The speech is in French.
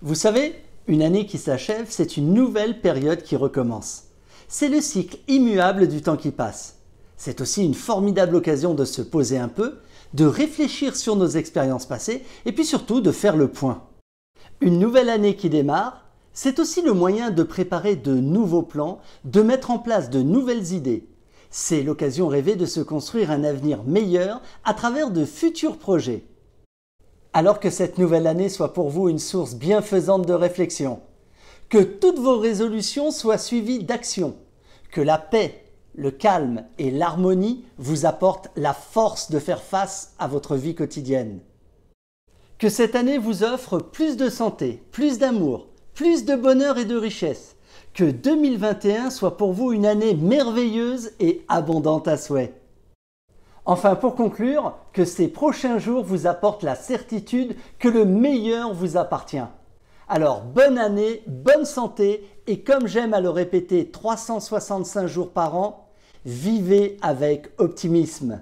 Vous savez, une année qui s'achève, c'est une nouvelle période qui recommence. C'est le cycle immuable du temps qui passe. C'est aussi une formidable occasion de se poser un peu, de réfléchir sur nos expériences passées et puis surtout de faire le point. Une nouvelle année qui démarre, c'est aussi le moyen de préparer de nouveaux plans, de mettre en place de nouvelles idées. C'est l'occasion rêvée de se construire un avenir meilleur à travers de futurs projets alors que cette nouvelle année soit pour vous une source bienfaisante de réflexion. Que toutes vos résolutions soient suivies d'actions. Que la paix, le calme et l'harmonie vous apportent la force de faire face à votre vie quotidienne. Que cette année vous offre plus de santé, plus d'amour, plus de bonheur et de richesse. Que 2021 soit pour vous une année merveilleuse et abondante à souhait. Enfin, pour conclure, que ces prochains jours vous apportent la certitude que le meilleur vous appartient. Alors, bonne année, bonne santé, et comme j'aime à le répéter 365 jours par an, vivez avec optimisme.